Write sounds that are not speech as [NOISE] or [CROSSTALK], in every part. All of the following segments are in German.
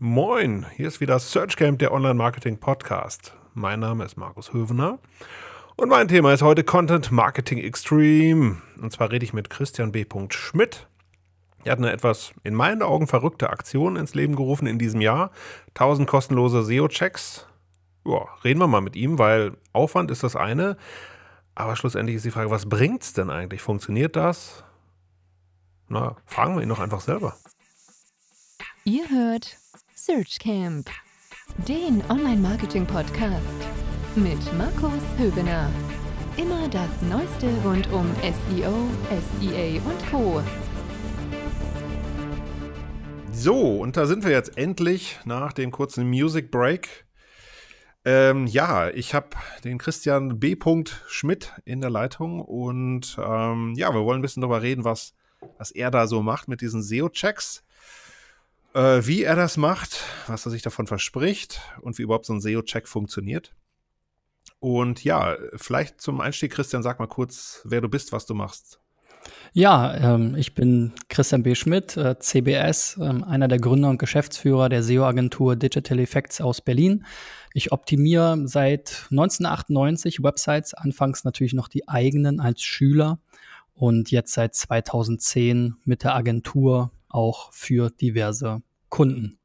Moin, hier ist wieder SearchCamp, der Online-Marketing-Podcast. Mein Name ist Markus Hövener und mein Thema ist heute Content Marketing Extreme. Und zwar rede ich mit Christian B. Schmidt. Er hat eine etwas in meinen Augen verrückte Aktion ins Leben gerufen in diesem Jahr. 1000 kostenlose SEO-Checks. Ja, reden wir mal mit ihm, weil Aufwand ist das eine. Aber schlussendlich ist die Frage, was bringt es denn eigentlich? Funktioniert das? Na, fragen wir ihn doch einfach selber. Ihr hört Search Camp, den Online-Marketing-Podcast mit Markus Höbener. Immer das Neueste rund um SEO, SEA und Co. So, und da sind wir jetzt endlich nach dem kurzen Music Break. Ähm, ja, ich habe den Christian B. Schmidt in der Leitung und ähm, ja, wir wollen ein bisschen darüber reden, was, was er da so macht mit diesen SEO-Checks äh, wie er das macht, was er sich davon verspricht und wie überhaupt so ein SEO-Check funktioniert. Und ja, vielleicht zum Einstieg, Christian, sag mal kurz, wer du bist, was du machst. Ja, ähm, ich bin Christian B. Schmidt, äh, CBS, äh, einer der Gründer und Geschäftsführer der SEO-Agentur Digital Effects aus Berlin. Ich optimiere seit 1998 Websites, anfangs natürlich noch die eigenen als Schüler und jetzt seit 2010 mit der Agentur auch für diverse Kunden.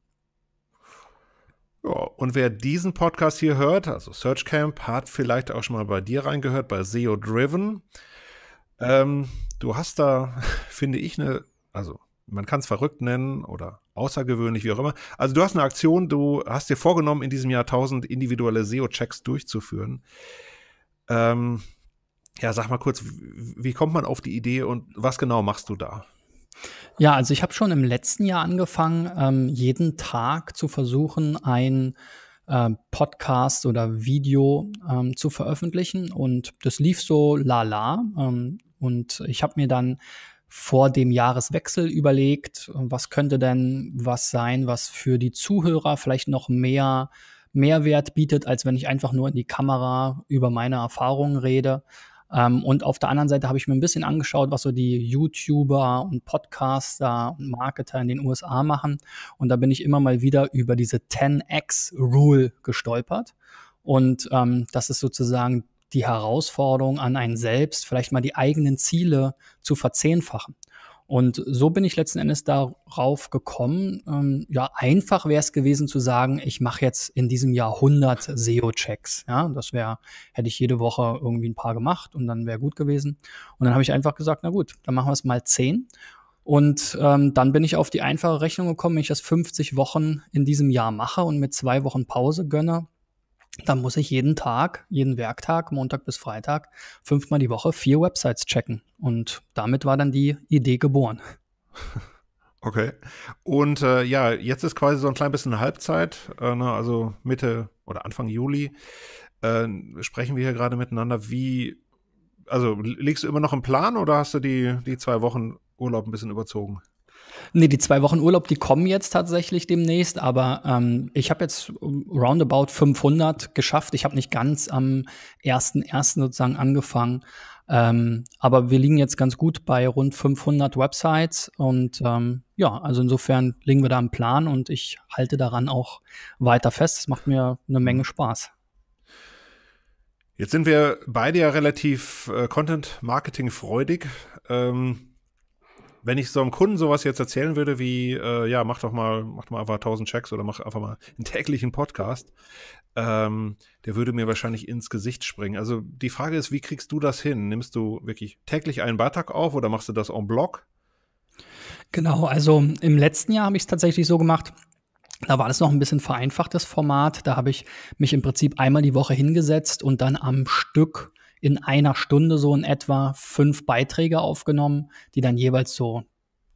Ja, und wer diesen Podcast hier hört, also SearchCamp, hat vielleicht auch schon mal bei dir reingehört, bei SEO Driven. Ähm, du hast da, [LAUGHS] finde ich, eine, also man kann es verrückt nennen oder außergewöhnlich, wie auch immer. Also du hast eine Aktion, du hast dir vorgenommen, in diesem Jahr 1000 individuelle SEO-Checks durchzuführen. Ähm, ja, sag mal kurz, wie kommt man auf die Idee und was genau machst du da? Ja, also ich habe schon im letzten Jahr angefangen, ähm, jeden Tag zu versuchen, ein äh, Podcast oder Video ähm, zu veröffentlichen. Und das lief so lala. Ähm, und ich habe mir dann vor dem Jahreswechsel überlegt, was könnte denn was sein, was für die Zuhörer vielleicht noch mehr Mehrwert bietet, als wenn ich einfach nur in die Kamera über meine Erfahrungen rede. Ähm, und auf der anderen Seite habe ich mir ein bisschen angeschaut, was so die YouTuber und Podcaster und Marketer in den USA machen. Und da bin ich immer mal wieder über diese 10x-Rule gestolpert. Und ähm, das ist sozusagen die Herausforderung an einen selbst, vielleicht mal die eigenen Ziele zu verzehnfachen. Und so bin ich letzten Endes darauf gekommen. Ähm, ja, einfach wäre es gewesen zu sagen, ich mache jetzt in diesem Jahr 100 SEO-Checks. Ja, das wäre, hätte ich jede Woche irgendwie ein paar gemacht und dann wäre gut gewesen. Und dann habe ich einfach gesagt, na gut, dann machen wir es mal 10. Und ähm, dann bin ich auf die einfache Rechnung gekommen, wenn ich das 50 Wochen in diesem Jahr mache und mit zwei Wochen Pause gönne, dann muss ich jeden Tag, jeden Werktag, Montag bis Freitag, fünfmal die Woche vier Websites checken. Und damit war dann die Idee geboren. [LAUGHS] Okay. Und äh, ja, jetzt ist quasi so ein klein bisschen Halbzeit, äh, ne, also Mitte oder Anfang Juli. Äh, sprechen wir hier gerade miteinander. Wie, also liegst du immer noch im Plan oder hast du die, die zwei Wochen Urlaub ein bisschen überzogen? Nee, die zwei Wochen Urlaub, die kommen jetzt tatsächlich demnächst, aber ähm, ich habe jetzt roundabout 500 geschafft. Ich habe nicht ganz am 1.1. sozusagen angefangen, ähm, aber wir liegen jetzt ganz gut bei rund 500 Websites und ähm, ja, also insofern liegen wir da im Plan und ich halte daran auch weiter fest. Es macht mir eine Menge Spaß. Jetzt sind wir beide ja relativ äh, Content-Marketing-freudig. Ähm, wenn ich so einem Kunden sowas jetzt erzählen würde, wie, äh, ja, mach doch mal, mach mal einfach 1000 Checks oder mach einfach mal einen täglichen Podcast, ähm, der würde mir wahrscheinlich ins Gesicht springen. Also die Frage ist, wie kriegst du das hin? Nimmst du wirklich täglich einen Beitrag auf oder machst du das en bloc? Genau, also im letzten Jahr habe ich es tatsächlich so gemacht. Da war das noch ein bisschen vereinfachtes Format. Da habe ich mich im Prinzip einmal die Woche hingesetzt und dann am Stück in einer Stunde so in etwa fünf Beiträge aufgenommen, die dann jeweils so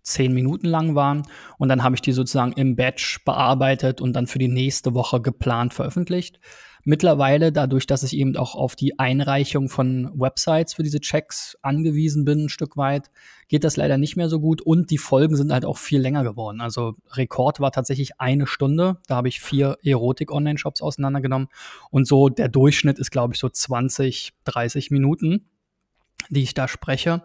zehn Minuten lang waren. Und dann habe ich die sozusagen im Batch bearbeitet und dann für die nächste Woche geplant veröffentlicht. Mittlerweile, dadurch, dass ich eben auch auf die Einreichung von Websites für diese Checks angewiesen bin, ein Stück weit, geht das leider nicht mehr so gut und die Folgen sind halt auch viel länger geworden. Also Rekord war tatsächlich eine Stunde, da habe ich vier Erotik-Online-Shops auseinandergenommen und so der Durchschnitt ist, glaube ich, so 20, 30 Minuten, die ich da spreche.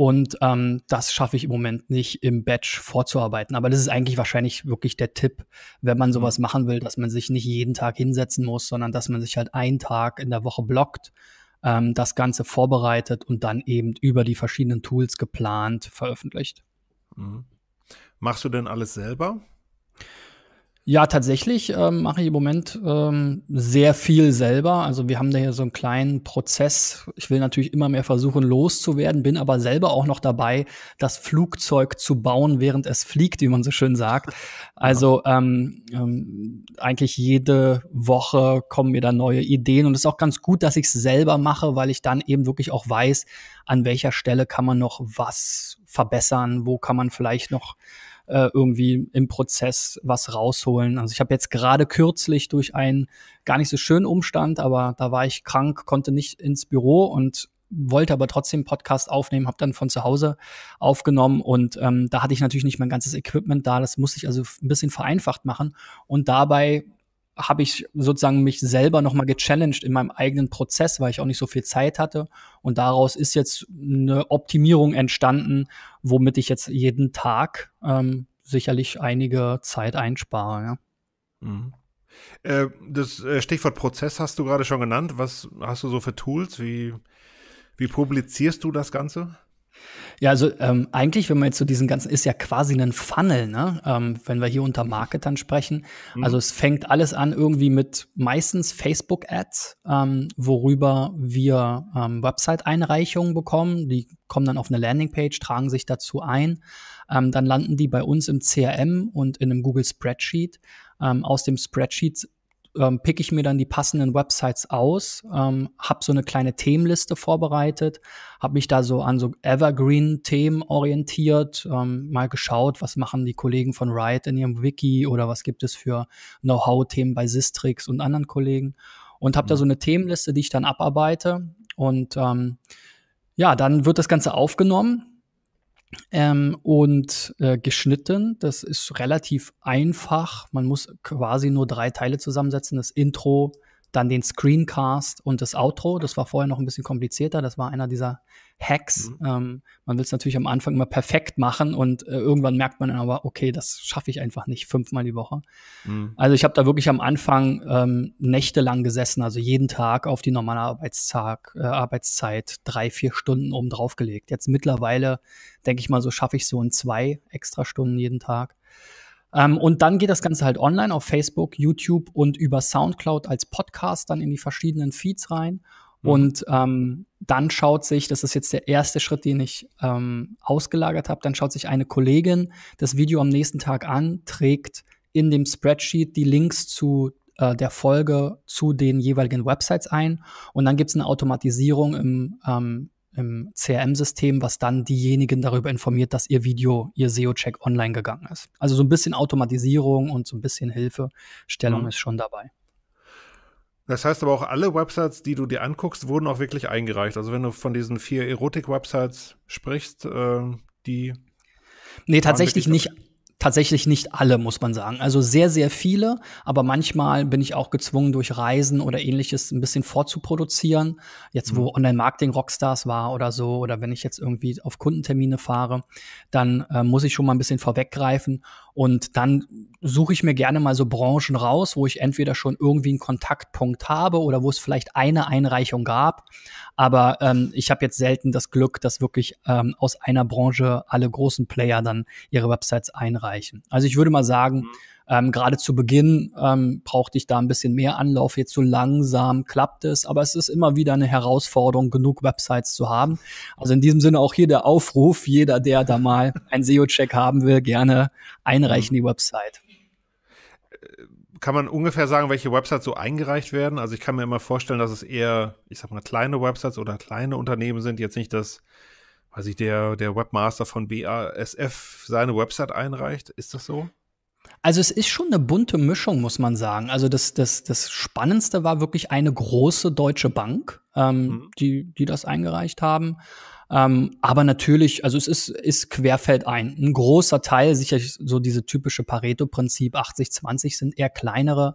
Und ähm, das schaffe ich im Moment nicht im Batch vorzuarbeiten. Aber das ist eigentlich wahrscheinlich wirklich der Tipp, wenn man sowas mhm. machen will, dass man sich nicht jeden Tag hinsetzen muss, sondern dass man sich halt einen Tag in der Woche blockt, ähm, das Ganze vorbereitet und dann eben über die verschiedenen Tools geplant veröffentlicht. Mhm. Machst du denn alles selber? Ja, tatsächlich ähm, mache ich im Moment ähm, sehr viel selber. Also wir haben da hier so einen kleinen Prozess. Ich will natürlich immer mehr versuchen, loszuwerden, bin aber selber auch noch dabei, das Flugzeug zu bauen, während es fliegt, wie man so schön sagt. Also ähm, ähm, eigentlich jede Woche kommen mir da neue Ideen und es ist auch ganz gut, dass ich es selber mache, weil ich dann eben wirklich auch weiß, an welcher Stelle kann man noch was verbessern, wo kann man vielleicht noch äh, irgendwie im Prozess was rausholen. Also ich habe jetzt gerade kürzlich durch einen gar nicht so schönen Umstand, aber da war ich krank, konnte nicht ins Büro und wollte aber trotzdem Podcast aufnehmen, habe dann von zu Hause aufgenommen und ähm, da hatte ich natürlich nicht mein ganzes Equipment da, das musste ich also ein bisschen vereinfacht machen und dabei habe ich sozusagen mich selber nochmal gechallenged in meinem eigenen Prozess, weil ich auch nicht so viel Zeit hatte. Und daraus ist jetzt eine Optimierung entstanden, womit ich jetzt jeden Tag ähm, sicherlich einige Zeit einspare. Ja. Mhm. Äh, das äh, Stichwort Prozess hast du gerade schon genannt. Was hast du so für Tools? Wie, wie publizierst du das Ganze? Ja, also ähm, eigentlich, wenn man jetzt so diesen ganzen, ist ja quasi ein Funnel, ne? Ähm, wenn wir hier unter Marketern sprechen. Mhm. Also es fängt alles an irgendwie mit meistens Facebook-Ads, ähm, worüber wir ähm, Website-Einreichungen bekommen. Die kommen dann auf eine Landingpage, tragen sich dazu ein. Ähm, dann landen die bei uns im CRM und in einem Google Spreadsheet. Ähm, aus dem Spreadsheet ähm, pick ich mir dann die passenden Websites aus, ähm, habe so eine kleine Themenliste vorbereitet, habe mich da so an so Evergreen-Themen orientiert, ähm, mal geschaut, was machen die Kollegen von Riot in ihrem Wiki oder was gibt es für Know-how-Themen bei Sistrix und anderen Kollegen und habe mhm. da so eine Themenliste, die ich dann abarbeite und ähm, ja, dann wird das Ganze aufgenommen ähm, und äh, geschnitten. Das ist relativ einfach. Man muss quasi nur drei Teile zusammensetzen. Das Intro, dann den Screencast und das Outro. Das war vorher noch ein bisschen komplizierter. Das war einer dieser Hacks. Mhm. Ähm, man will es natürlich am Anfang immer perfekt machen und äh, irgendwann merkt man dann aber, okay, das schaffe ich einfach nicht fünfmal die Woche. Mhm. Also ich habe da wirklich am Anfang ähm, nächtelang gesessen, also jeden Tag auf die normale Arbeitstag, äh, Arbeitszeit drei, vier Stunden oben drauf gelegt. Jetzt mittlerweile denke ich mal, so schaffe ich so in zwei extra Stunden jeden Tag. Ähm, und dann geht das Ganze halt online auf Facebook, YouTube und über Soundcloud als Podcast dann in die verschiedenen Feeds rein. Mhm. Und ähm, dann schaut sich, das ist jetzt der erste Schritt, den ich ähm, ausgelagert habe, dann schaut sich eine Kollegin das Video am nächsten Tag an, trägt in dem Spreadsheet die Links zu äh, der Folge zu den jeweiligen Websites ein und dann gibt es eine Automatisierung im ähm, im CRM-System, was dann diejenigen darüber informiert, dass ihr Video, ihr SEO-Check online gegangen ist. Also so ein bisschen Automatisierung und so ein bisschen Hilfestellung mhm. ist schon dabei. Das heißt aber auch, alle Websites, die du dir anguckst, wurden auch wirklich eingereicht. Also wenn du von diesen vier Erotik-Websites sprichst, äh, die Nee, tatsächlich nicht tatsächlich nicht alle, muss man sagen. Also sehr, sehr viele, aber manchmal bin ich auch gezwungen, durch Reisen oder ähnliches ein bisschen vorzuproduzieren. Jetzt, wo mhm. Online-Marketing Rockstars war oder so, oder wenn ich jetzt irgendwie auf Kundentermine fahre, dann äh, muss ich schon mal ein bisschen vorweggreifen. Und dann suche ich mir gerne mal so Branchen raus, wo ich entweder schon irgendwie einen Kontaktpunkt habe oder wo es vielleicht eine Einreichung gab. Aber ähm, ich habe jetzt selten das Glück, dass wirklich ähm, aus einer Branche alle großen Player dann ihre Websites einreichen. Also ich würde mal sagen, mhm ähm, Gerade zu Beginn ähm, brauchte ich da ein bisschen mehr Anlauf. Jetzt so langsam klappt es, aber es ist immer wieder eine Herausforderung, genug Websites zu haben. Also in diesem Sinne auch hier der Aufruf, jeder, der da mal [LAUGHS] einen SEO-Check haben will, gerne einreichen mhm. die Website äh, kann man ungefähr sagen, welche Websites so eingereicht werden? Also ich kann mir immer vorstellen, dass es eher, ich sag mal, kleine Websites oder kleine Unternehmen sind, jetzt nicht das, weiß ich, der, der Webmaster von BASF seine Website einreicht. Ist das so? Also es ist schon eine bunte Mischung, muss man sagen. Also das, das, das Spannendste war wirklich eine große deutsche Bank, ähm, mhm. die, die das eingereicht haben. Ähm, aber natürlich, also es ist, ist querfeld ein. Ein großer Teil, sicherlich so diese typische Pareto-Prinzip, 80-20 sind eher kleinere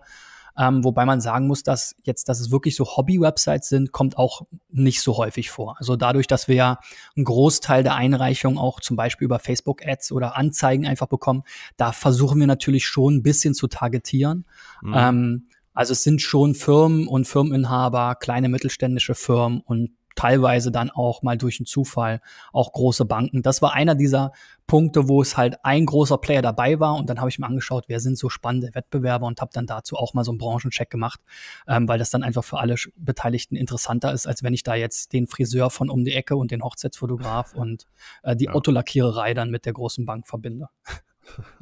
ähm, wobei man sagen muss, dass jetzt, dass es wirklich so Hobby-Websites sind, kommt auch nicht so häufig vor. Also dadurch, dass wir ja einen Großteil der Einreichungen auch zum Beispiel über Facebook-Ads oder Anzeigen einfach bekommen, da versuchen wir natürlich schon ein bisschen zu targetieren. Mhm. Ähm, also es sind schon Firmen und Firmeninhaber, kleine mittelständische Firmen und teilweise dann auch mal durch einen Zufall auch große Banken. Das war einer dieser Punkte, wo es halt ein großer Player dabei war und dann habe ich mir angeschaut, wer sind so spannende Wettbewerber und habe dann dazu auch mal so einen Branchencheck gemacht, ähm, weil das dann einfach für alle Beteiligten interessanter ist, als wenn ich da jetzt den Friseur von um die Ecke und den Hochzeitsfotograf und äh, die ja. Autolackiererei dann mit der großen Bank verbinde. [LAUGHS]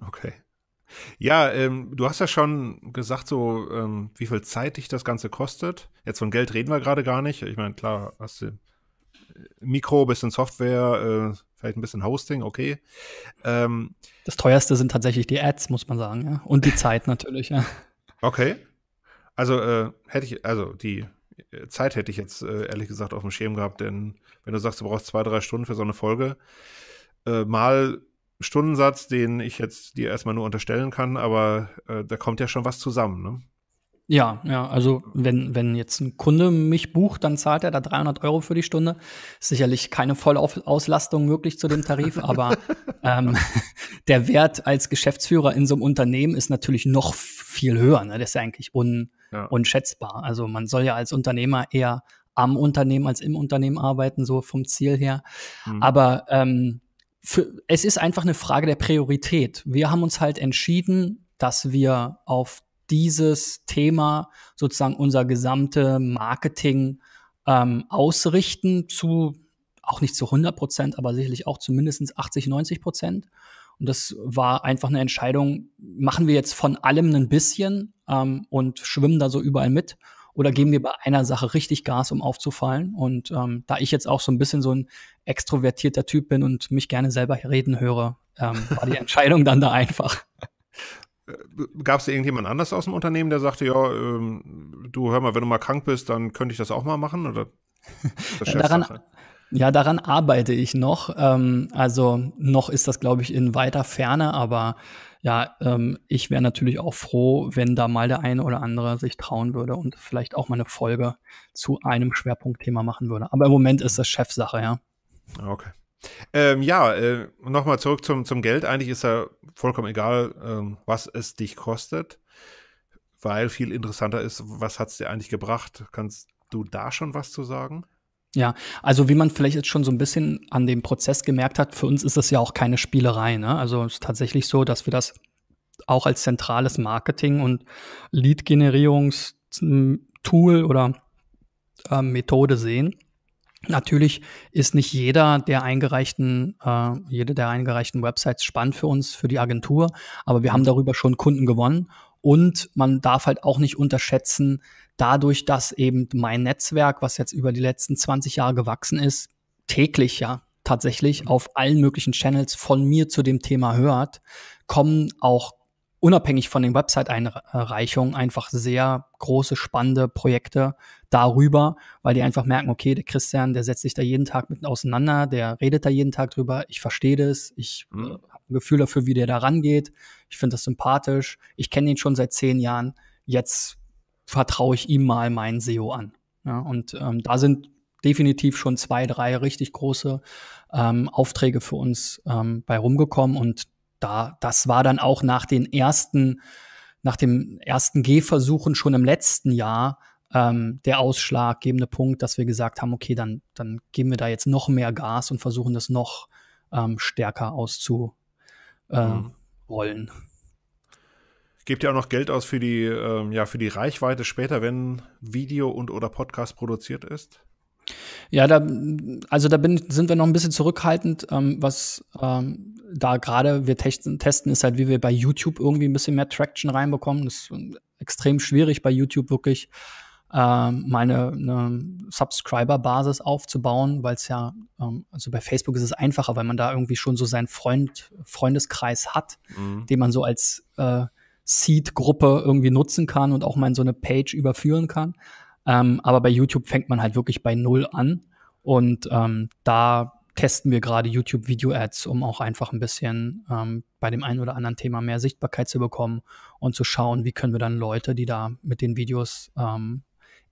Okay. Ja, ähm, du hast ja schon gesagt, so ähm, wie viel Zeit dich das Ganze kostet. Jetzt von Geld reden wir gerade gar nicht. Ich meine, klar, hast du äh, Mikro, bisschen Software, äh, vielleicht ein bisschen Hosting, okay. Ähm, das teuerste sind tatsächlich die Ads, muss man sagen, ja. Und die [LAUGHS] Zeit natürlich, ja. Okay. Also äh, hätte ich, also die äh, Zeit hätte ich jetzt äh, ehrlich gesagt auf dem Schirm gehabt, denn wenn du sagst, du brauchst zwei, drei Stunden für so eine Folge, äh, mal Stundensatz, den ich jetzt dir erstmal nur unterstellen kann, aber äh, da kommt ja schon was zusammen, ne? Ja, ja, also wenn, wenn jetzt ein Kunde mich bucht, dann zahlt er da 300 Euro für die Stunde. sicherlich keine Vollauslastung möglich zu dem Tarif, [LAUGHS] aber ähm, [LAUGHS] der Wert als Geschäftsführer in so einem Unternehmen ist natürlich noch viel höher. Ne? Das ist ja eigentlich un, ja. unschätzbar. Also man soll ja als Unternehmer eher am Unternehmen als im Unternehmen arbeiten, so vom Ziel her. Mhm. Aber ähm, für, es ist einfach eine Frage der Priorität. Wir haben uns halt entschieden, dass wir auf dieses Thema sozusagen unser gesamte Marketing ähm, ausrichten zu auch nicht zu 100 Prozent, aber sicherlich auch zu mindestens 80, 90 Prozent. Und das war einfach eine Entscheidung, machen wir jetzt von allem ein bisschen ähm, und schwimmen da so überall mit oder geben wir bei einer Sache richtig Gas, um aufzufallen? Und ähm, da ich jetzt auch so ein bisschen so ein extrovertierter Typ bin und mich gerne selber reden höre, ähm, war die [LAUGHS] Entscheidung dann da einfach. Äh, Gab es irgendjemand anders aus dem Unternehmen, der sagte, ja, ähm, du hör mal, wenn du mal krank bist, dann könnte ich das auch mal machen? Oder ja, daran, ja, daran arbeite ich noch. Ähm, also noch ist das, glaube ich, in weiter Ferne, aber ja, ähm, ich wäre natürlich auch froh, wenn da mal der eine oder andere sich trauen würde und vielleicht auch mal eine Folge zu einem Schwerpunktthema machen würde. Aber im Moment ist das Chefsache, ja. Okay. Ähm, ja, äh, nochmal zurück zum, zum Geld. Eigentlich ist ja vollkommen egal, ähm, was es dich kostet, weil viel interessanter ist, was hat es dir eigentlich gebracht? Kannst du da schon was zu sagen? Ja, also wie man vielleicht jetzt schon so ein bisschen an dem Prozess gemerkt hat, für uns ist das ja auch keine Spielerei. Ne? Also es ist tatsächlich so, dass wir das auch als zentrales Marketing- und Lead-Generierungstool oder äh, Methode sehen. Natürlich ist nicht jeder der eingereichten, äh, jede der eingereichten Websites spannend für uns, für die Agentur, aber wir haben darüber schon Kunden gewonnen und man darf halt auch nicht unterschätzen, dadurch, dass eben mein Netzwerk, was jetzt über die letzten 20 Jahre gewachsen ist, täglich ja tatsächlich mhm. auf allen möglichen Channels von mir zu dem Thema hört, kommen auch unabhängig von den Website-Einreichungen einfach sehr große, spannende Projekte darüber, weil die mhm. einfach merken, okay, der Christian, der setzt sich da jeden Tag mit auseinander, der redet da jeden Tag drüber, ich verstehe das, ich äh, mhm. habe ein Gefühl dafür, wie der da rangeht, ich finde das sympathisch, ich kenne den schon seit zehn Jahren, jetzt vertraue ich ihm mal mein SEO an. Ja, und ähm, da sind definitiv schon zwei, drei richtig große ähm, Aufträge für uns ähm, bei rumgekommen. Und da, das war dann auch nach den ersten, nach dem ersten Gehversuchen schon im letzten Jahr ähm, der ausschlaggebende Punkt, dass wir gesagt haben, okay, dann, dann geben wir da jetzt noch mehr Gas und versuchen das noch ähm, stärker auszurollen. Äh, mhm. Gebt ja auch noch Geld aus für die, ähm, ja, für die Reichweite später, wenn Video und oder Podcast produziert ist? Ja, da, also da bin, sind wir noch ein bisschen zurückhaltend, ähm, was ähm, da gerade wir testen, testen, ist halt, wie wir bei YouTube irgendwie ein bisschen mehr Traction reinbekommen. Das ist extrem schwierig bei YouTube wirklich meine ähm, eine Subscriber-Basis aufzubauen, weil es ja, ähm, also bei Facebook ist es einfacher, weil man da irgendwie schon so seinen Freund, Freundeskreis hat, mhm. den man so als äh, Seed-Gruppe irgendwie nutzen kann und auch mal in so eine Page überführen kann. Ähm, aber bei YouTube fängt man halt wirklich bei Null an. Und ähm, da testen wir gerade YouTube Video Ads, um auch einfach ein bisschen ähm, bei dem einen oder anderen Thema mehr Sichtbarkeit zu bekommen und zu schauen, wie können wir dann Leute, die da mit den Videos ähm,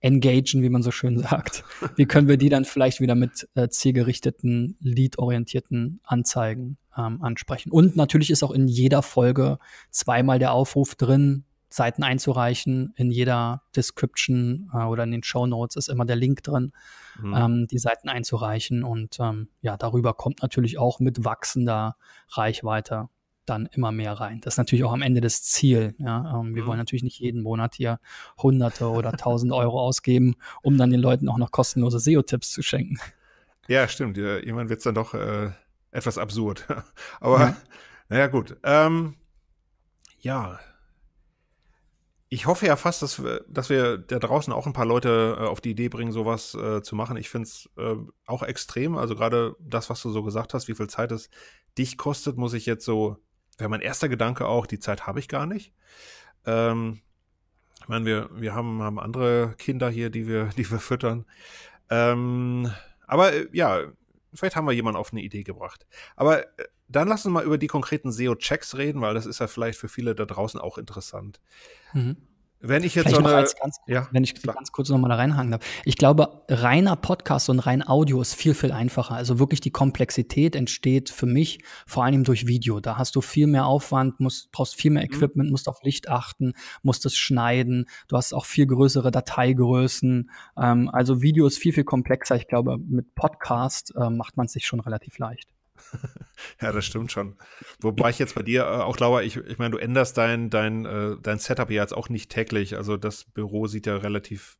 engagen, wie man so schön [LAUGHS] sagt, wie können wir die dann vielleicht wieder mit äh, zielgerichteten, lead-orientierten Anzeigen ähm, ansprechen. Und natürlich ist auch in jeder Folge zweimal der Aufruf drin, Seiten einzureichen. In jeder Description äh, oder in den Show Notes ist immer der Link drin, mhm. ähm, die Seiten einzureichen. Und ähm, ja, darüber kommt natürlich auch mit wachsender Reichweite dann immer mehr rein. Das ist natürlich auch am Ende das Ziel. Ja? Ähm, wir mhm. wollen natürlich nicht jeden Monat hier Hunderte oder Tausend Euro ausgeben, um dann den Leuten auch noch kostenlose SEO-Tipps zu schenken. Ja, stimmt. jemand wird es dann doch äh, etwas absurd. [LAUGHS] Aber ja. naja, gut. Ähm, ja. Ich hoffe ja fast, dass wir, dass wir da draußen auch ein paar Leute äh, auf die Idee bringen, sowas äh, zu machen. Ich finde es äh, auch extrem. Also gerade das, was du so gesagt hast, wie viel Zeit es dich kostet, muss ich jetzt so, wäre mein erster Gedanke auch, die Zeit habe ich gar nicht. Ähm, ich meine, wir, wir haben, haben andere Kinder hier, die wir, [LAUGHS] die wir füttern. Ähm, aber äh, ja, Vielleicht haben wir jemanden auf eine Idee gebracht. Aber äh, dann lass uns mal über die konkreten SEO-Checks reden, weil das ist ja vielleicht für viele da draußen auch interessant. Mhm. Wenn ich jetzt Vielleicht so eine, ganz, ja, wenn ich klar. ganz kurz noch mal da reinhaken darf. Ich glaube, reiner Podcast und rein Audio ist viel, viel einfacher. Also wirklich die Komplexität entsteht für mich vor allem durch Video. Da hast du viel mehr Aufwand, musst, brauchst viel mehr mhm. Equipment, musst auf Licht achten, musst es schneiden. Du hast auch viel größere Dateigrößen. Ähm, also Video ist viel, viel komplexer. Ich glaube, mit Podcast äh, macht man es sich schon relativ leicht. [LAUGHS] ja, das stimmt schon. Wobei ich jetzt bei dir äh, auch, glaube, ich, ich meine, du änderst dein, dein, äh, dein Setup ja jetzt auch nicht täglich. Also das Büro sieht ja relativ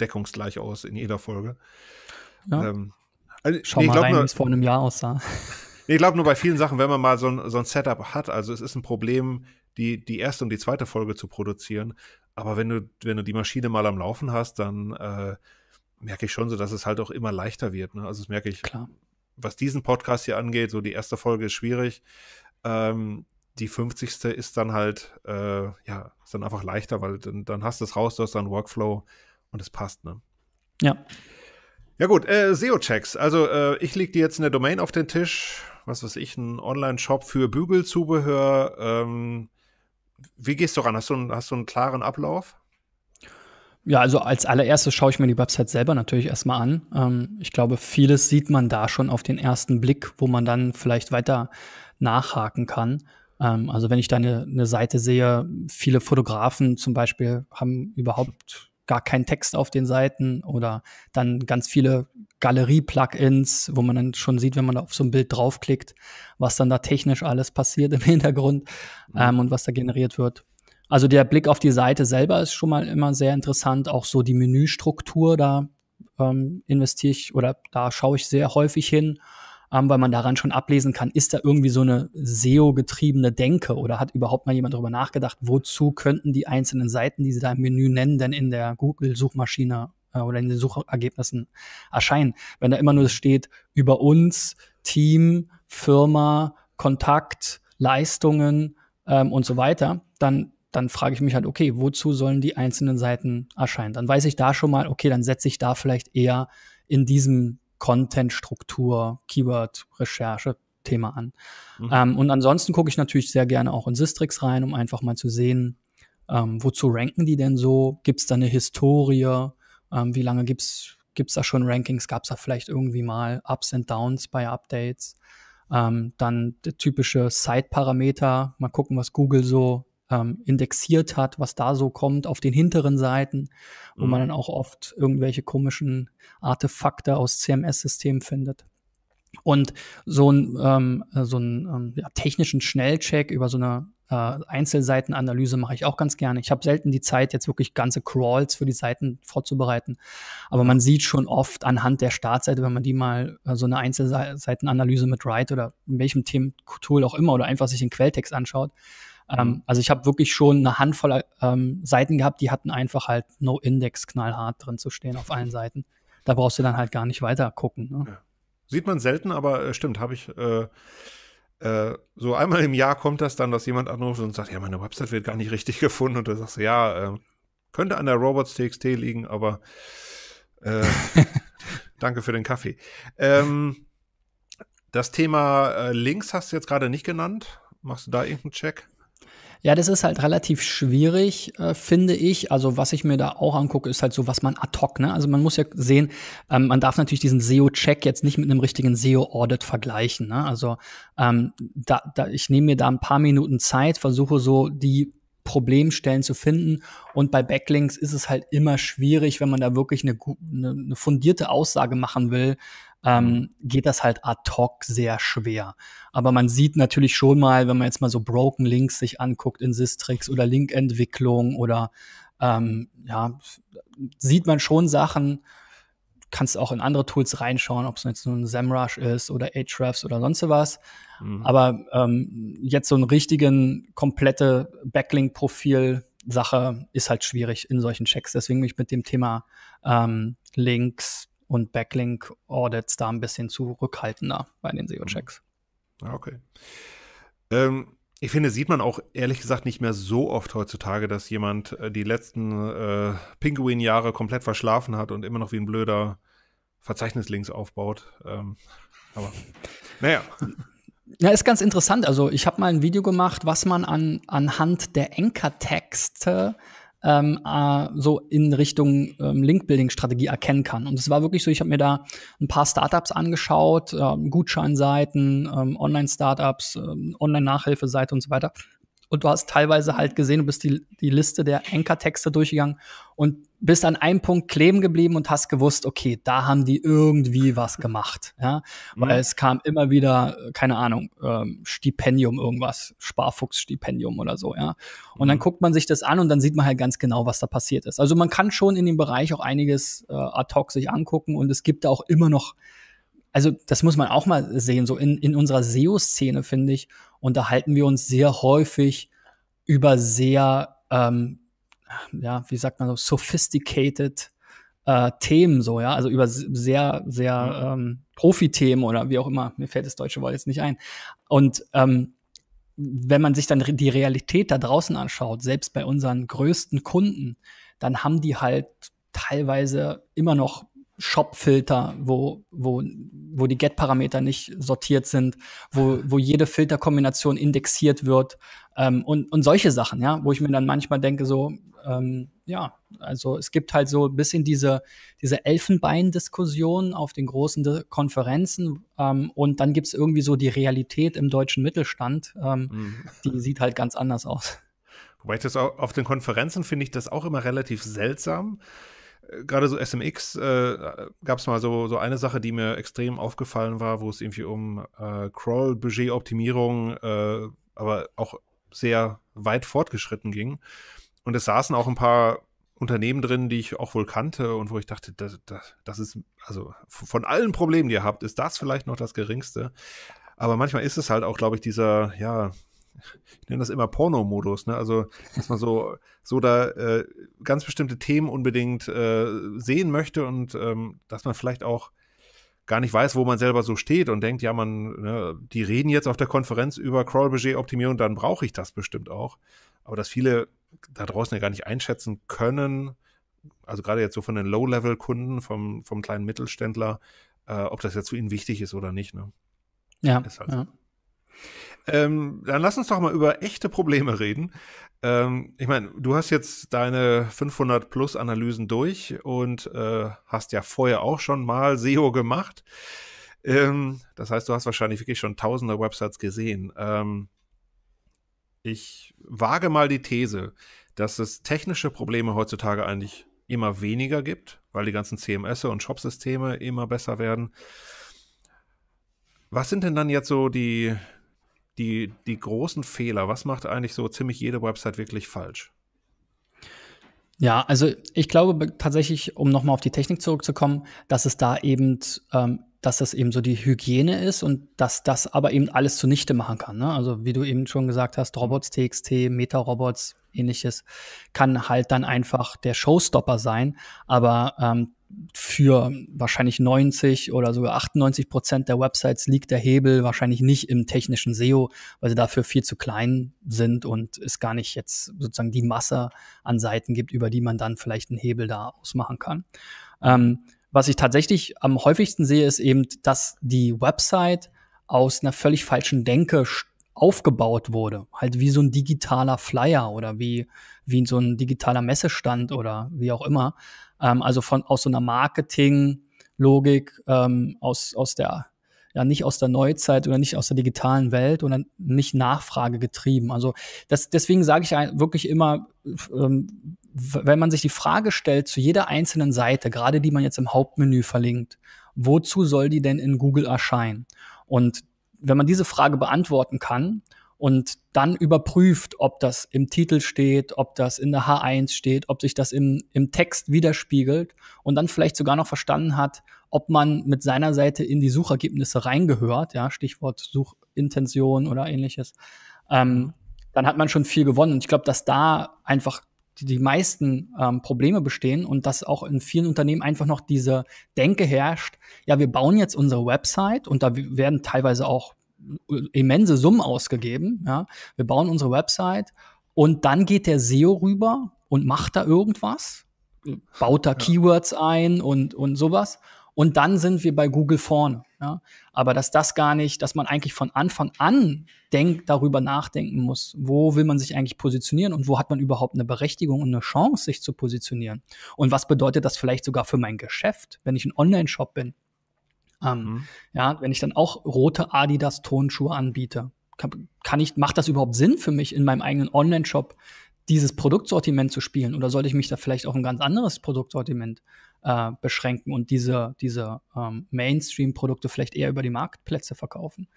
deckungsgleich aus in jeder Folge. Ja. Ähm, also, Schau nee, mal rein, wie es vor einem Jahr aussah. [LAUGHS] Nee, ich glaube nur bei vielen Sachen, wenn man mal so ein, so ein Setup hat, also es ist ein Problem, die, die erste und die zweite Folge zu produzieren. Aber wenn du, wenn du die Maschine mal am Laufen hast, dann äh, merke ich schon so, dass es halt auch immer leichter wird. Ne? Also das merke ich Klar was diesen Podcast hier angeht, so die erste Folge ist schwierig. Ähm, die 50. ist dann halt, äh, ja, ist dann einfach leichter, weil dann, dann hast du es raus, du hast dann Workflow und es passt, ne? Ja. Ja gut, äh, SEO-Checks. Also äh, ich lege dir jetzt eine Domain auf den Tisch, was weiß ich, ein Online-Shop für Bügelzubehör. Ähm, wie gehst du ran? Hast du, einen, hast du einen klaren Ablauf? Ja, also als allererstes schaue ich mir die Website selber natürlich erstmal an. Ähm, ich glaube, vieles sieht man da schon auf den ersten Blick, wo man dann vielleicht weiter nachhaken kann. Ähm, also wenn ich da eine, eine Seite sehe, viele Fotografen zum Beispiel haben überhaupt gar keinen Text auf den Seiten oder dann ganz viele Galerie-Plugins, wo man dann schon sieht, wenn man auf so ein Bild draufklickt, was dann da technisch alles passiert im [LAUGHS] Hintergrund mhm. ähm, und was da generiert wird. Also der Blick auf die Seite selber ist schon mal immer sehr interessant. Auch so die Menüstruktur, da ähm, investiere ich oder da schaue ich sehr häufig hin, ähm, weil man daran schon ablesen kann, ist da irgendwie so eine SEO-getriebene Denke oder hat überhaupt mal jemand darüber nachgedacht, wozu könnten die einzelnen Seiten, die sie da im Menü nennen, denn in der Google-Suchmaschine äh, oder in den Suchergebnissen erscheinen. Wenn da immer nur steht, über uns, Team, Firma, Kontakt, Leistungen ähm, und so weiter, dann dann frage ich mich halt, okay, wozu sollen die einzelnen Seiten erscheinen? Dann weiß ich da schon mal, okay, dann setze ich da vielleicht eher in diesem Content-Struktur, Keyword, Recherche, Thema an. Mhm. Ähm, und ansonsten gucke ich natürlich sehr gerne auch in Sistrix rein, um einfach mal zu sehen, ähm, wozu ranken die denn so? Gibt es da eine Historie? Ähm, wie lange gibt es da schon Rankings? Gab es da vielleicht irgendwie mal Ups and Downs bei Updates? Ähm, dann der typische Site-Parameter, mal gucken, was Google so ähm, indexiert hat, was da so kommt auf den hinteren Seiten, wo mhm. man dann auch oft irgendwelche komischen Artefakte aus CMS-Systemen findet. Und so einen, ähm, äh, so einen ähm, ja, technischen Schnellcheck über so eine äh, Einzelseitenanalyse mache ich auch ganz gerne. Ich habe selten die Zeit, jetzt wirklich ganze Crawls für die Seiten vorzubereiten. Aber man sieht schon oft anhand der Startseite, wenn man die mal äh, so eine Einzelseitenanalyse mit Write oder in welchem Thementool auch immer oder einfach sich den Quelltext anschaut, ähm, mhm. also ich habe wirklich schon eine Handvoll ähm, Seiten gehabt, die hatten einfach halt No Index knallhart drin zu stehen auf allen Seiten. Da brauchst du dann halt gar nicht weiter gucken. Ne? Ja. Sieht man selten, aber äh, stimmt, habe ich. Äh, äh so einmal im Jahr kommt das dann, dass jemand anruft und sagt, ja, meine Website wird gar nicht richtig [LAUGHS] gefunden. Und du sagst, ja, ähm, könnte an der Robots.txt liegen, aber äh, [LAUGHS] danke für den Kaffee. Ähm, das Thema äh, Links hast du jetzt gerade nicht genannt. Machst du da irgendeinen Check? Ja, das ist halt relativ schwierig, äh, finde ich. Also was ich mir da auch angucke, ist halt so, was man ad hoc, ne? Also man muss ja sehen, ähm, man darf natürlich diesen SEO-Check jetzt nicht mit einem richtigen SEO-Audit vergleichen. Ne? Also ähm, da, da, ich nehme mir da ein paar Minuten Zeit, versuche so die Problemstellen zu finden. Und bei Backlinks ist es halt immer schwierig, wenn man da wirklich eine, eine, eine fundierte Aussage machen will, ähm, mhm. geht das halt ad hoc sehr schwer. Aber man sieht natürlich schon mal, wenn man jetzt mal so Broken Links sich anguckt in Sistrix oder Linkentwicklung oder ähm, ja, sieht man schon Sachen, kannst auch in andere Tools reinschauen, ob es jetzt nur ein SEMrush ist oder Ahrefs oder sonst was. Mhm. Aber ähm, jetzt so einen richtigen, komplette Backlink-Profil Sache ist halt schwierig in solchen Checks. Deswegen mich mit dem Thema ähm, Links, und Backlink-Audits da ein bisschen zurückhaltender bei den SEO-Checks. Mhm. Ah, okay. Ähm, ich finde, sieht man auch ehrlich gesagt nicht mehr so oft heutzutage, dass jemand äh, die letzten äh, Pinguin-Jahre komplett verschlafen hat und immer noch wie ein blöder Verzeichnislinks aufbaut. Ähm, aber [LAUGHS] naja. Ja, ist ganz interessant. Also ich habe mal ein Video gemacht, was man an, anhand der Enkertexte texte ähm, äh, so in Richtung ähm, Link-Building-Strategie erkennen kann. Und es war wirklich so, ich habe mir da ein paar Startups angeschaut, ähm, Gutscheinseiten, ähm, Online-Startups, ähm, Online-Nachhilfeseite und so weiter. Und du hast teilweise halt gesehen, du bist die, die Liste der Anchor-Texte durchgegangen und bist an einem Punkt kleben geblieben und hast gewusst, okay, da haben die irgendwie was gemacht, ja, mhm. weil mhm. es kam immer wieder, äh, keine Ahnung, ähm, Stipendium irgendwas, Sparfuchsstipendium oder so, ja. Und mhm. dann guckt man sich das an und dann sieht man halt ganz genau, was da passiert ist. Also man kann schon in dem Bereich auch einiges äh, ad hoc sich angucken und es gibt da auch immer noch, also das muss man auch mal sehen, so in, in unserer SEO-Szene, finde ich, unterhalten wir uns sehr häufig über sehr ähm, ja, wie sagt man so, sophisticated äh, Themen so, ja, also über sehr, sehr mhm. ähm, Profi-Themen oder wie auch immer, mir fällt das deutsche Wort jetzt nicht ein. Und ähm, wenn man sich dann die Realität da draußen anschaut, selbst bei unseren größten Kunden, dann haben die halt teilweise immer noch Shop-Filter, wo, wo, wo die Get-Parameter nicht sortiert sind, wo, wo jede Filterkombination indexiert wird ähm, und, und solche Sachen, ja, wo ich mir dann manchmal denke, so, ähm, ja, also es gibt halt so ein bisschen diese, diese Elfenbein-Diskussion auf den großen Konferenzen ähm, und dann gibt es irgendwie so die Realität im deutschen Mittelstand, ähm, mhm. die sieht halt ganz anders aus. Wobei ich das auch, auf den Konferenzen finde ich das auch immer relativ seltsam gerade so SMX äh, gab es mal so, so eine Sache, die mir extrem aufgefallen war, wo es irgendwie um äh, Crawl-Budget-Optimierung, äh, aber auch sehr weit fortgeschritten ging. Und es saßen auch ein paar Unternehmen drin, die ich auch wohl kannte und wo ich dachte, das, das, das ist, also von allen Problemen, die ihr habt, ist das vielleicht noch das geringste. Aber manchmal ist es halt auch, glaube ich, dieser, ja, ich nenne das immer Porno-Modus, ne? Also, dass man so, so da äh, ganz bestimmte Themen unbedingt äh, sehen möchte und ähm, dass man vielleicht auch gar nicht weiß, wo man selber so steht und denkt, ja, man, ne, die reden jetzt auf der Konferenz über Crawl-Budget-Optimierung, dann brauche ich das bestimmt auch. Aber dass viele da draußen ja gar nicht einschätzen können, also gerade jetzt so von den Low-Level-Kunden, vom, vom kleinen Mittelständler, äh, ob das jetzt für ihn wichtig ist oder nicht. Ne? Ja, halt ja. Ähm, dann lass uns doch mal über echte Probleme reden. Ähm, ich meine, du hast jetzt deine 500 plus Analysen durch und äh, hast ja vorher auch schon mal SEO gemacht. Ähm, das heißt, du hast wahrscheinlich wirklich schon tausende Websites gesehen. Ähm, ich wage mal die These, dass es technische Probleme heutzutage eigentlich immer weniger gibt, weil die ganzen CMS und Shop-Systeme immer besser werden. Was sind denn dann jetzt so die, die, die großen Fehler? Was macht eigentlich so ziemlich jede Website wirklich falsch? Ja, also ich glaube tatsächlich, um nochmal auf die Technik zurückzukommen, dass es da eben, ähm, dass das eben so die Hygiene ist und dass das aber eben alles zunichte machen kann. Ne? Also wie du eben schon gesagt hast, Robots, TXT, Meta-Robots, ähnliches, kann halt dann einfach der Showstopper sein. Aber ähm, für wahrscheinlich 90 oder sogar 98 Prozent der Websites liegt der Hebel wahrscheinlich nicht im technischen SEO, weil sie dafür viel zu klein sind und es gar nicht jetzt sozusagen die Masse an Seiten gibt, über die man dann vielleicht einen Hebel da ausmachen kann. Ähm, was ich tatsächlich am häufigsten sehe, ist eben, dass die Website aus einer völlig falschen Denke aufgebaut wurde. Halt wie so ein digitaler Flyer oder wie, wie so ein digitaler Messestand oder wie auch immer. Ähm, also von aus so einer Marketing-Logik, ähm, aus, aus der, ja, nicht aus der Neuzeit oder nicht aus der digitalen Welt oder nicht nachfragegetrieben. Also das, deswegen sage ich wirklich immer, ähm, wenn man sich die Frage stellt zu jeder einzelnen Seite, gerade die man jetzt im Hauptmenü verlinkt, wozu soll die denn in Google erscheinen? Und wenn man diese Frage beantworten kann und dann überprüft, ob das im Titel steht, ob das in der H1 steht, ob sich das im, im Text widerspiegelt und dann vielleicht sogar noch verstanden hat, ob man mit seiner Seite in die Suchergebnisse reingehört, ja, Stichwort Suchintention oder ähnliches, ähm, dann hat man schon viel gewonnen. Und ich glaube, dass da einfach die, die meisten ähm, Probleme bestehen und dass auch in vielen Unternehmen einfach noch diese Denke herrscht, ja, wir bauen jetzt unsere Website und da werden teilweise auch immense Summen ausgegeben. Ja? Wir bauen unsere Website und dann geht der SEO rüber und macht da irgendwas, baut da ja. Keywords ein und, und sowas. Und dann sind wir bei Google vorne. Ja? Aber dass das gar nicht, dass man eigentlich von Anfang an denkt, darüber nachdenken muss, wo will man sich eigentlich positionieren und wo hat man überhaupt eine Berechtigung und eine Chance, sich zu positionieren? Und was bedeutet das vielleicht sogar für mein Geschäft, wenn ich ein Online-Shop bin? Ähm, mhm. Ja, wenn ich dann auch rote Adidas Tonschuhe anbiete, kann, kann ich, macht das überhaupt Sinn für mich in meinem eigenen Online-Shop dieses Produktsortiment zu spielen oder sollte ich mich da vielleicht auch ein ganz anderes Produktsortiment äh, beschränken und diese, diese ähm, Mainstream-Produkte vielleicht eher über die Marktplätze verkaufen?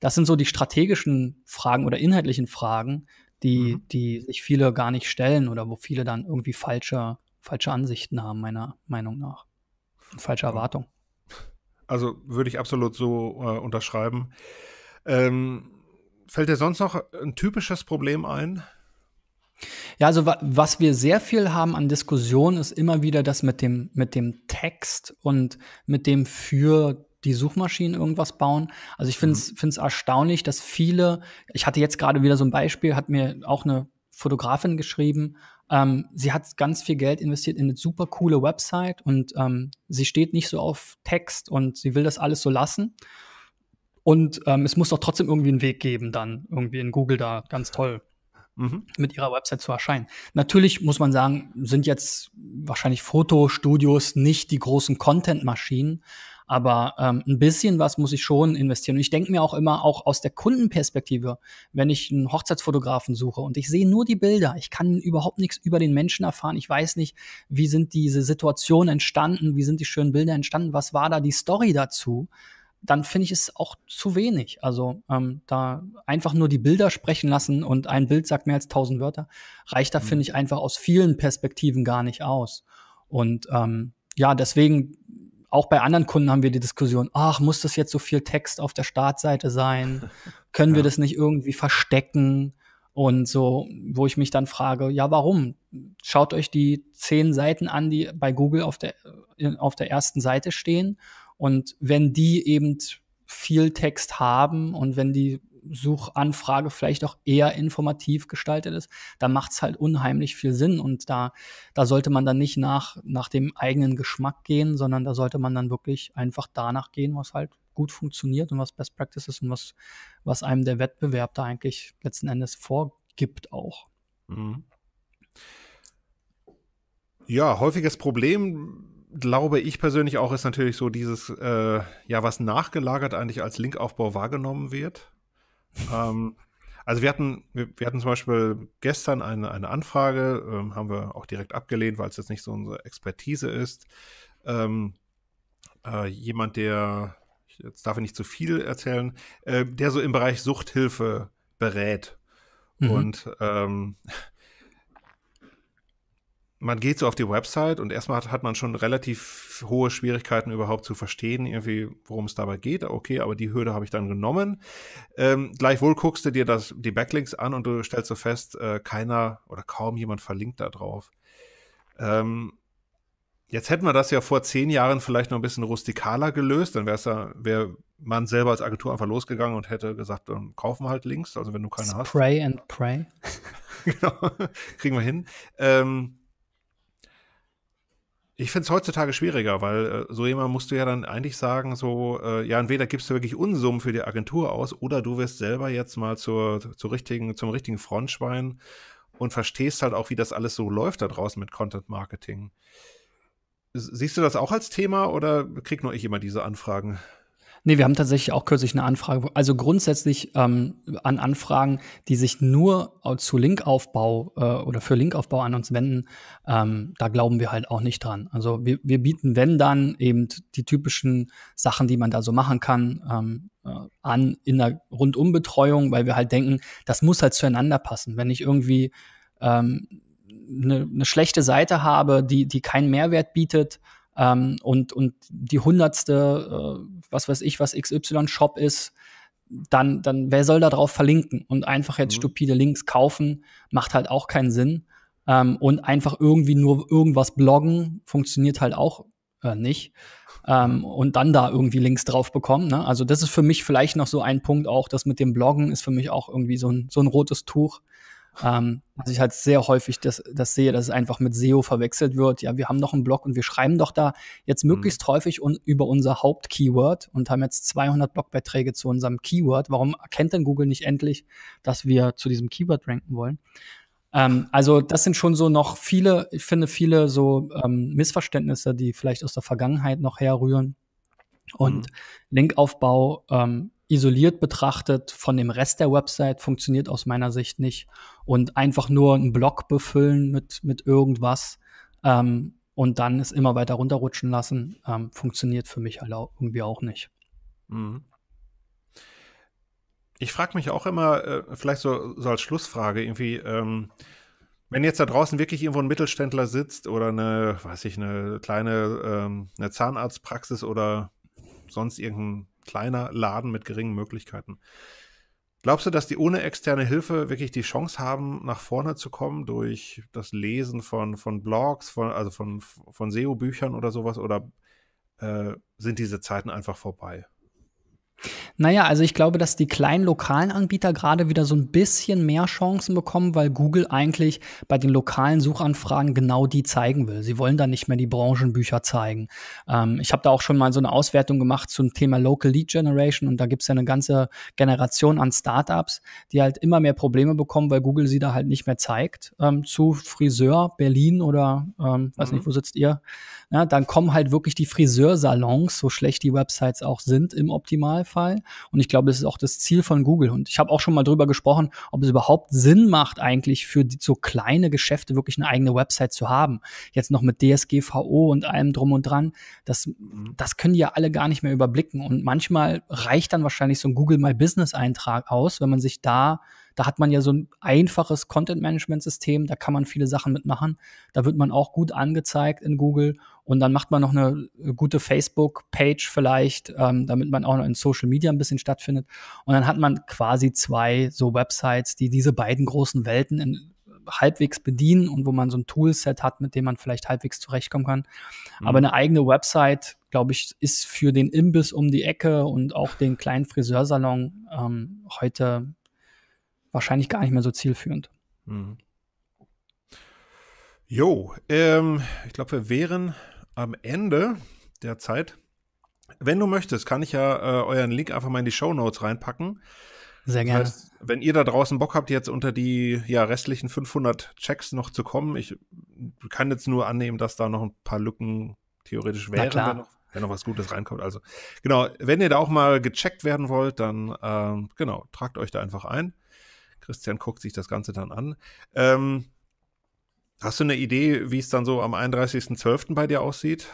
Das sind so die strategischen Fragen oder inhaltlichen Fragen, die, mhm. die sich viele gar nicht stellen oder wo viele dann irgendwie falsche, falsche Ansichten haben, meiner Meinung nach. Falsche Erwartung. Also würde ich absolut so äh, unterschreiben. Ähm, fällt dir sonst noch ein typisches Problem ein? Ja, also wa was wir sehr viel haben an Diskussionen ist immer wieder das mit dem, mit dem Text und mit dem für die Suchmaschinen irgendwas bauen. Also ich finde es mhm. erstaunlich, dass viele, ich hatte jetzt gerade wieder so ein Beispiel, hat mir auch eine Fotografin geschrieben, ähm, sie hat ganz viel Geld investiert in eine super coole Website und ähm, sie steht nicht so auf Text und sie will das alles so lassen. Und ähm, es muss doch trotzdem irgendwie einen Weg geben, dann irgendwie in Google da ganz toll mhm. mit ihrer Website zu erscheinen. Natürlich muss man sagen, sind jetzt wahrscheinlich Fotostudios nicht die großen Content-Maschinen, aber ähm, ein bisschen was muss ich schon investieren. Und ich denke mir auch immer, auch aus der Kundenperspektive, wenn ich einen Hochzeitsfotografen suche und ich sehe nur die Bilder, ich kann überhaupt nichts über den Menschen erfahren. Ich weiß nicht, wie sind diese Situationen entstanden, wie sind die schönen Bilder entstanden, was war da die Story dazu dann finde ich es auch zu wenig. Also ähm, da einfach nur die Bilder sprechen lassen und ein Bild sagt mehr als tausend Wörter, reicht da, mhm. finde ich, einfach aus vielen Perspektiven gar nicht aus. Und ähm, ja, deswegen auch bei anderen Kunden haben wir die Diskussion, ach, muss das jetzt so viel Text auf der Startseite sein? [LAUGHS] Können wir das nicht irgendwie verstecken? Und so, wo ich mich dann frage, ja, warum? Schaut euch die zehn Seiten an, die bei Google auf der, auf der ersten Seite stehen. Und wenn die eben viel Text haben und wenn die Suchanfrage vielleicht auch eher informativ gestaltet ist, da macht es halt unheimlich viel Sinn. Und da, da sollte man dann nicht nach, nach dem eigenen Geschmack gehen, sondern da sollte man dann wirklich einfach danach gehen, was halt gut funktioniert und was Best Practice ist und was, was einem der Wettbewerb da eigentlich letzten Endes vorgibt auch. Mhm. Ja, häufiges Problem glaube ich persönlich auch, ist natürlich so dieses, äh, ja, was nachgelagert eigentlich als Linkaufbau wahrgenommen wird. Ähm, also wir hatten, wir, wir, hatten zum Beispiel gestern eine, eine Anfrage, ähm, haben wir auch direkt abgelehnt, weil es jetzt nicht so unsere Expertise ist. Ähm, äh, jemand, der, jetzt darf ich nicht zu viel erzählen, äh, der so im Bereich Suchthilfe berät. Mhm. Und ähm, man geht so auf die Website und erstmal hat, hat, man schon relativ hohe Schwierigkeiten überhaupt zu verstehen, irgendwie, worum es dabei geht. Okay, aber die Hürde habe ich dann genommen. Ähm, gleichwohl guckst du dir das, die Backlinks an und du stellst so fest, äh, keiner oder kaum jemand verlinkt da drauf. Ähm, jetzt hätten wir das ja vor zehn Jahren vielleicht noch ein bisschen rustikaler gelöst, dann wäre ja, wäre man selber als Agentur einfach losgegangen und hätte gesagt, dann kaufen wir halt Links, also wenn du keine Spray hast. Pray and pray. [LAUGHS] genau, kriegen wir hin. Ähm, ich finde es heutzutage schwieriger, weil äh, so jemand musst du ja dann eigentlich sagen, so, äh, ja, entweder gibst du wirklich Unsummen für die Agentur aus oder du wirst selber jetzt mal zur, zur richtigen, zum richtigen Frontschwein und verstehst halt auch, wie das alles so läuft da draußen mit Content Marketing. Siehst du das auch als Thema oder krieg nur ich immer diese Anfragen? Nee, wir haben tatsächlich auch kürzlich eine Anfrage. Also grundsätzlich ähm, an Anfragen, die sich nur zu Linkaufbau äh, oder für Linkaufbau an uns wenden, ähm, da glauben wir halt auch nicht dran. Also wir, wir bieten, wenn dann, eben die typischen Sachen, die man da so machen kann, ähm, äh, an in der Rundumbetreuung, weil wir halt denken, das muss halt zueinander passen. Wenn ich irgendwie eine, ähm, eine schlechte Seite habe, die, die keinen Mehrwert bietet, ähm, und, und die hundertste, äh, was weiß ich, was XY-Shop ist, dann, dann wer soll da drauf verlinken? Und einfach jetzt mhm. stupide Links kaufen, macht halt auch keinen Sinn. Ähm, und einfach irgendwie nur irgendwas bloggen, funktioniert halt auch äh, nicht. Ähm, und dann da irgendwie Links drauf bekommen. Ne? Also das ist für mich vielleicht noch so ein Punkt auch, das mit dem Bloggen ist für mich auch irgendwie so ein, so ein rotes Tuch. Ähm, was ich halt sehr häufig das, das sehe, dass es einfach mit SEO verwechselt wird. Ja, wir haben noch einen Blog und wir schreiben doch da jetzt mhm. möglichst mhm. häufig un über unser Hauptkeyword und haben jetzt 200 Blogbeiträge zu unserem Keyword. Warum erkennt denn Google nicht endlich, dass wir zu diesem Keyword ranken wollen? Ähm, also das sind schon so noch viele, ich finde viele so ähm, Missverständnisse, die vielleicht aus der Vergangenheit noch herrühren. Und mhm. Linkaufbau ähm, isoliert betrachtet von dem Rest der Website funktioniert aus meiner Sicht nicht. Und einfach nur einen Blog befüllen mit, mit irgendwas ähm, und dann es immer weiter runterrutschen lassen, ähm, funktioniert für mich halt auch irgendwie auch nicht. Mhm. Ich frage mich auch immer, äh, vielleicht so, so, als Schlussfrage irgendwie, ähm, wenn jetzt da draußen wirklich irgendwo ein Mittelständler sitzt oder eine, weiß ich, eine kleine ähm, eine Zahnarztpraxis oder sonst irgendein kleiner Laden mit geringen Möglichkeiten. Glaubst du, dass die ohne externe Hilfe wirklich die Chance haben, nach vorne zu kommen durch das Lesen von, von Blogs, von, also von, von SEO-Büchern oder sowas? Oder äh, sind diese Zeiten einfach vorbei? Naja, also ich glaube, dass die kleinen lokalen Anbieter gerade wieder so ein bisschen mehr Chancen bekommen, weil Google eigentlich bei den lokalen Suchanfragen genau die zeigen will. Sie wollen da nicht mehr die Branchenbücher zeigen. Ähm, ich habe da auch schon mal so eine Auswertung gemacht zum Thema Local Lead Generation und da gibt es ja eine ganze Generation an Startups, die halt immer mehr Probleme bekommen, weil Google sie da halt nicht mehr zeigt. Ähm, zu Friseur Berlin oder ähm, weiß mhm. nicht, wo sitzt ihr? Ja, dann kommen halt wirklich die Friseursalons, so schlecht die Websites auch sind im Optimalfall. Und ich glaube, das ist auch das Ziel von Google. Und ich habe auch schon mal drüber gesprochen, ob es überhaupt Sinn macht, eigentlich für die, so kleine Geschäfte wirklich eine eigene Website zu haben. Jetzt noch mit DSGVO und allem drum und dran. Das, mhm. das können die ja alle gar nicht mehr überblicken. Und manchmal reicht dann wahrscheinlich so ein Google My Business Eintrag aus, wenn man sich da da hat man ja so ein einfaches Content-Management-System, da kann man viele Sachen mitmachen. Da wird man auch gut angezeigt in Google und dann macht man noch eine gute Facebook-Page vielleicht, ähm, damit man auch noch in Social Media ein bisschen stattfindet. Und dann hat man quasi zwei so Websites, die diese beiden großen Welten in, halbwegs bedienen und wo man so ein Toolset hat, mit dem man vielleicht halbwegs zurechtkommen kann. Mhm. Aber eine eigene Website, glaube ich, ist für den Imbiss um die Ecke und auch den kleinen Friseursalon ähm, heute wahrscheinlich gar nicht mehr so zielführend. Mhm. Jo, ähm, ich glaube, wir wären am Ende der Zeit. Wenn du möchtest, kann ich ja äh, euren Link einfach mal in die Show Notes reinpacken. Sehr gerne. Das heißt, wenn ihr da draußen Bock habt, jetzt unter die ja, restlichen 500 Checks noch zu kommen, ich kann jetzt nur annehmen, dass da noch ein paar Lücken theoretisch wären, wenn noch, wenn noch, was Gutes reinkommt. Also genau, wenn ihr da auch mal gecheckt werden wollt, dann äh, genau, tragt euch da einfach ein. Christian guckt sich das Ganze dann an. Ähm, hast du eine Idee, wie es dann so am 31.12. bei dir aussieht?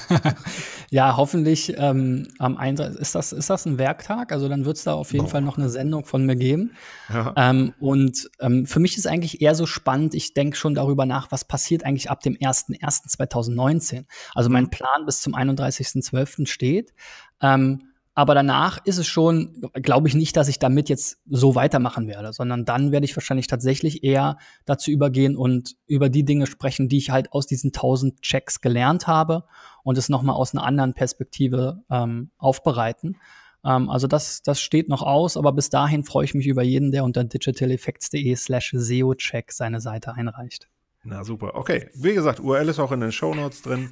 [LAUGHS] ja, hoffentlich ähm, am 31. Ist das, ist das ein Werktag? Also dann wird es da auf jeden oh. Fall noch eine Sendung von mir geben. Ja. Ähm, und ähm, für mich ist eigentlich eher so spannend, ich denke schon darüber nach, was passiert eigentlich ab dem 1.1.2019. Also mein mhm. Plan bis zum 31.12. steht. Ähm, aber danach ist es schon, glaube ich nicht, dass ich damit jetzt so weitermachen werde, sondern dann werde ich wahrscheinlich tatsächlich eher dazu übergehen und über die Dinge sprechen, die ich halt aus diesen tausend Checks gelernt habe und es nochmal aus einer anderen Perspektive ähm, aufbereiten. Ähm, also das, das steht noch aus, aber bis dahin freue ich mich über jeden, der unter digitaleffects.de slash SEO-Check seine Seite einreicht. Na super, okay. Wie gesagt, URL ist auch in den Show Notes drin.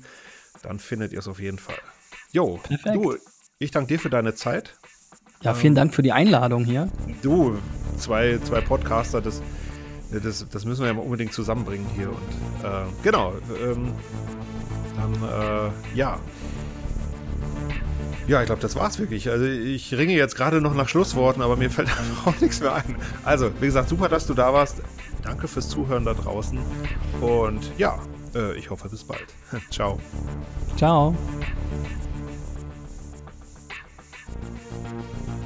Dann findet ihr es auf jeden Fall. Jo, Perfekt. du, ich danke dir für deine Zeit. Ja, vielen ähm, Dank für die Einladung hier. Du, zwei, zwei Podcaster, das, das, das müssen wir ja mal unbedingt zusammenbringen hier. Und äh, genau, ähm, dann, äh, ja. Ja, ich glaube, das war's wirklich. Also ich ringe jetzt gerade noch nach Schlussworten, aber mir fällt [LAUGHS] einfach auch nichts mehr ein. Also, wie gesagt, super, dass du da warst. Danke fürs Zuhören da draußen. Und ja, äh, ich hoffe, bis bald. [LAUGHS] Ciao. Ciao. Thank you.